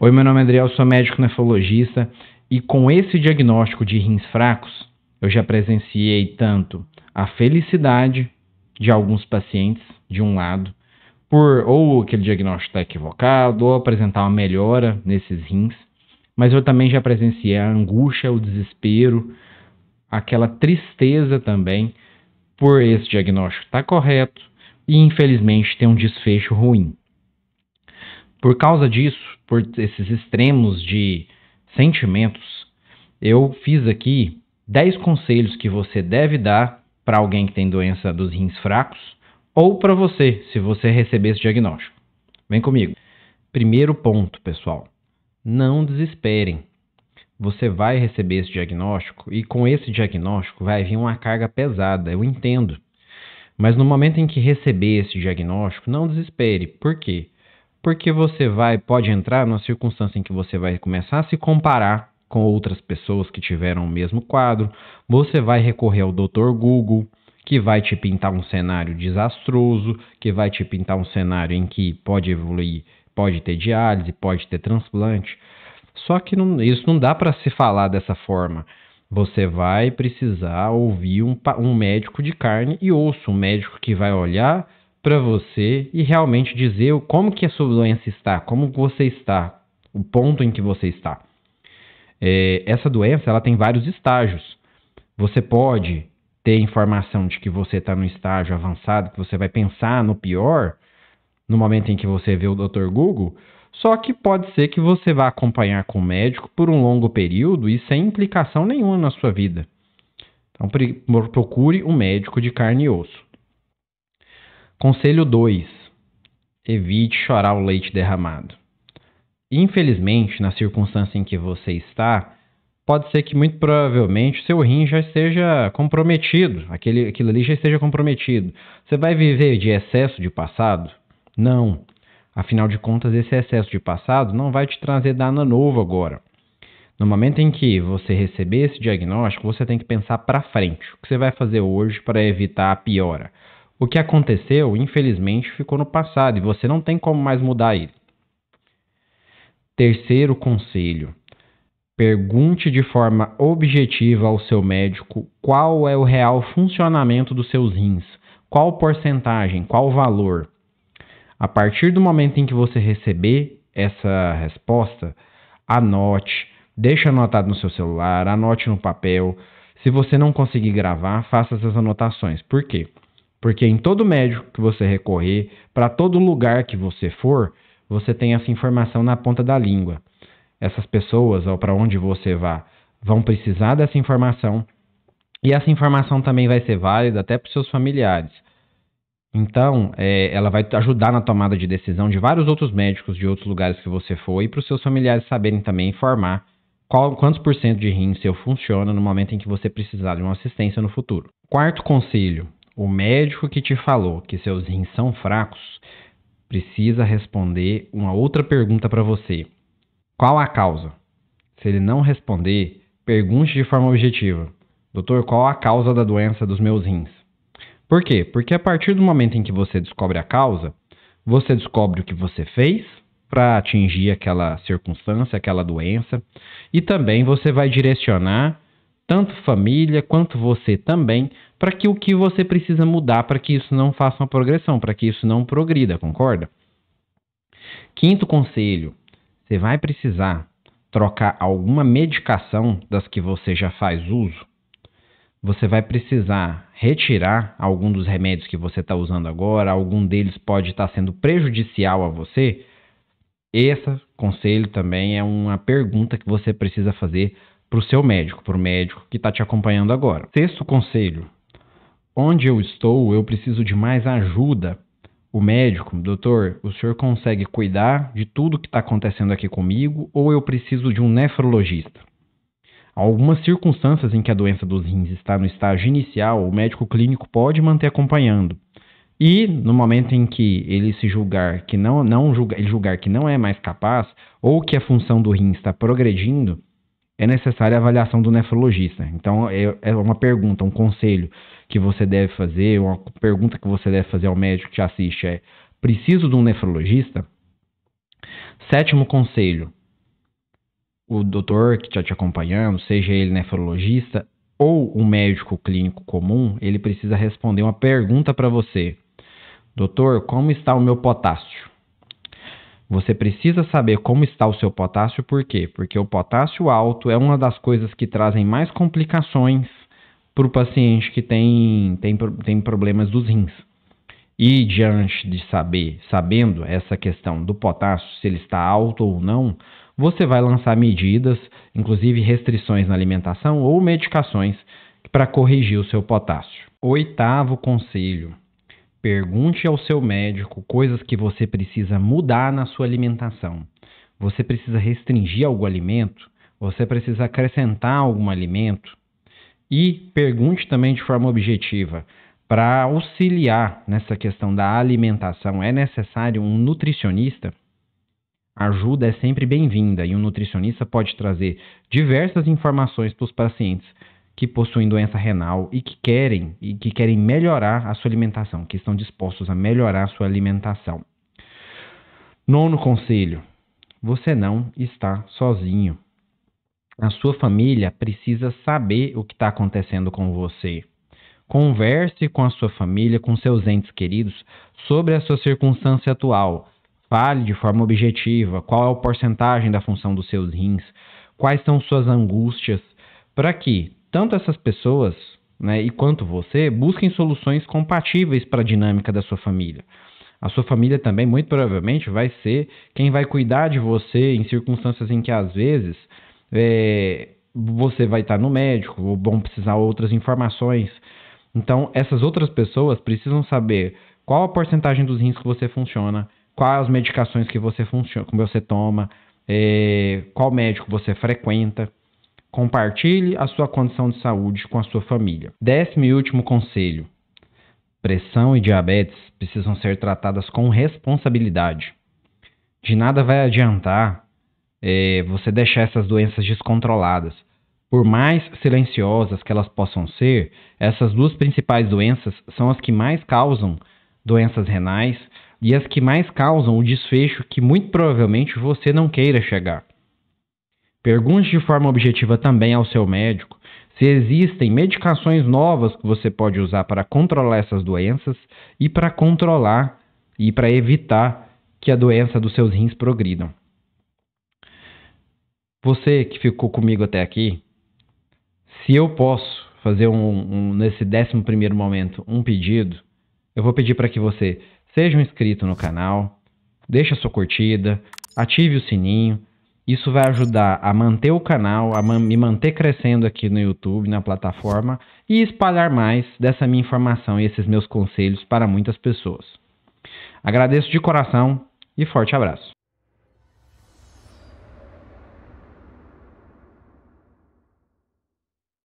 Oi, meu nome é Adriel, sou médico nefrologista e com esse diagnóstico de rins fracos, eu já presenciei tanto a felicidade de alguns pacientes, de um lado, por ou aquele diagnóstico está equivocado, ou apresentar uma melhora nesses rins, mas eu também já presenciei a angústia, o desespero, aquela tristeza também por esse diagnóstico estar tá correto e infelizmente ter um desfecho ruim. Por causa disso, por esses extremos de sentimentos, eu fiz aqui 10 conselhos que você deve dar para alguém que tem doença dos rins fracos ou para você, se você receber esse diagnóstico. Vem comigo. Primeiro ponto, pessoal: não desesperem. Você vai receber esse diagnóstico e com esse diagnóstico vai vir uma carga pesada, eu entendo. Mas no momento em que receber esse diagnóstico, não desespere. Por quê? Porque você vai, pode entrar numa circunstância em que você vai começar a se comparar com outras pessoas que tiveram o mesmo quadro, você vai recorrer ao Dr. Google, que vai te pintar um cenário desastroso, que vai te pintar um cenário em que pode evoluir, pode ter diálise, pode ter transplante. Só que não, isso não dá para se falar dessa forma. Você vai precisar ouvir um, um médico de carne e osso, um médico que vai olhar para você e realmente dizer como que a sua doença está, como você está, o ponto em que você está. É, essa doença ela tem vários estágios. Você pode ter informação de que você está no estágio avançado, que você vai pensar no pior no momento em que você vê o Dr. Google, só que pode ser que você vá acompanhar com o médico por um longo período e sem implicação nenhuma na sua vida. Então procure um médico de carne e osso. Conselho 2: Evite chorar o leite derramado. Infelizmente, na circunstância em que você está, pode ser que muito provavelmente seu rim já esteja comprometido, aquele, aquilo ali já esteja comprometido. Você vai viver de excesso de passado? Não. Afinal de contas, esse excesso de passado não vai te trazer dano novo agora. No momento em que você receber esse diagnóstico, você tem que pensar para frente. O que você vai fazer hoje para evitar a piora? O que aconteceu, infelizmente, ficou no passado e você não tem como mais mudar ele. Terceiro conselho: pergunte de forma objetiva ao seu médico qual é o real funcionamento dos seus rins, qual porcentagem, qual valor. A partir do momento em que você receber essa resposta, anote, Deixe anotado no seu celular, anote no papel. Se você não conseguir gravar, faça essas anotações. Por quê? Porque em todo médico que você recorrer, para todo lugar que você for, você tem essa informação na ponta da língua. Essas pessoas, ou para onde você vá, vão precisar dessa informação. E essa informação também vai ser válida até para os seus familiares. Então, é, ela vai ajudar na tomada de decisão de vários outros médicos de outros lugares que você for e para os seus familiares saberem também informar qual, quantos por cento de rim seu funciona no momento em que você precisar de uma assistência no futuro. Quarto conselho: o médico que te falou que seus rins são fracos precisa responder uma outra pergunta para você: qual a causa? Se ele não responder, pergunte de forma objetiva: Doutor, qual a causa da doença dos meus rins? Por quê? Porque a partir do momento em que você descobre a causa, você descobre o que você fez para atingir aquela circunstância, aquela doença, e também você vai direcionar tanto família quanto você também, para que o que você precisa mudar para que isso não faça uma progressão, para que isso não progrida, concorda? Quinto conselho: você vai precisar trocar alguma medicação das que você já faz uso. Você vai precisar retirar algum dos remédios que você está usando agora, algum deles pode estar tá sendo prejudicial a você. Esse conselho também é uma pergunta que você precisa fazer para o seu médico, para o médico que está te acompanhando agora. Sexto conselho: onde eu estou, eu preciso de mais ajuda. O médico, doutor, o senhor consegue cuidar de tudo que está acontecendo aqui comigo ou eu preciso de um nefrologista? algumas circunstâncias em que a doença dos rins está no estágio inicial, o médico clínico pode manter acompanhando. E no momento em que ele se julgar que não, não julga, ele julgar que não é mais capaz ou que a função do rim está progredindo, é necessária a avaliação do nefrologista. Então, é, é, uma pergunta, um conselho que você deve fazer, uma pergunta que você deve fazer ao médico que te assiste é: preciso de um nefrologista? Sétimo conselho: o doutor que está te acompanhando, seja ele nefrologista ou um médico clínico comum, ele precisa responder uma pergunta para você: Doutor, como está o meu potássio? Você precisa saber como está o seu potássio, por quê? Porque o potássio alto é uma das coisas que trazem mais complicações para o paciente que tem, tem, tem problemas dos rins. E diante de saber, sabendo essa questão do potássio, se ele está alto ou não, você vai lançar medidas, inclusive restrições na alimentação ou medicações para corrigir o seu potássio. Oitavo conselho: Pergunte ao seu médico coisas que você precisa mudar na sua alimentação. Você precisa restringir algum alimento? Você precisa acrescentar algum alimento? E pergunte também de forma objetiva. Para auxiliar nessa questão da alimentação, é necessário um nutricionista? A ajuda é sempre bem-vinda e um nutricionista pode trazer diversas informações para os pacientes, que possuem doença renal e que querem e que querem melhorar a sua alimentação, que estão dispostos a melhorar a sua alimentação. Nono conselho: você não está sozinho. A sua família precisa saber o que está acontecendo com você. Converse com a sua família, com seus entes queridos, sobre a sua circunstância atual. Fale de forma objetiva qual é a porcentagem da função dos seus rins, quais são suas angústias, para que tanto essas pessoas né, e quanto você busquem soluções compatíveis para a dinâmica da sua família. A sua família também, muito provavelmente, vai ser quem vai cuidar de você em circunstâncias em que, às vezes, é, você vai estar no médico ou vão precisar outras informações. Então, essas outras pessoas precisam saber qual a porcentagem dos rins que você funciona, quais as medicações que você, funciona, que você toma, é, qual médico você frequenta. Compartilhe a sua condição de saúde com a sua família. Décimo e último conselho: pressão e diabetes precisam ser tratadas com responsabilidade. De nada vai adiantar é, você deixar essas doenças descontroladas. Por mais silenciosas que elas possam ser, essas duas principais doenças são as que mais causam doenças renais e as que mais causam o desfecho que muito provavelmente você não queira chegar. Pergunte de forma objetiva também ao seu médico se existem medicações novas que você pode usar para controlar essas doenças e para controlar e para evitar que a doença dos seus rins progridam. Você que ficou comigo até aqui, se eu posso fazer um, um nesse décimo primeiro momento um pedido, eu vou pedir para que você seja um inscrito no canal, deixe a sua curtida, ative o sininho isso vai ajudar a manter o canal, a me manter crescendo aqui no YouTube, na plataforma e espalhar mais dessa minha informação e esses meus conselhos para muitas pessoas. Agradeço de coração e forte abraço.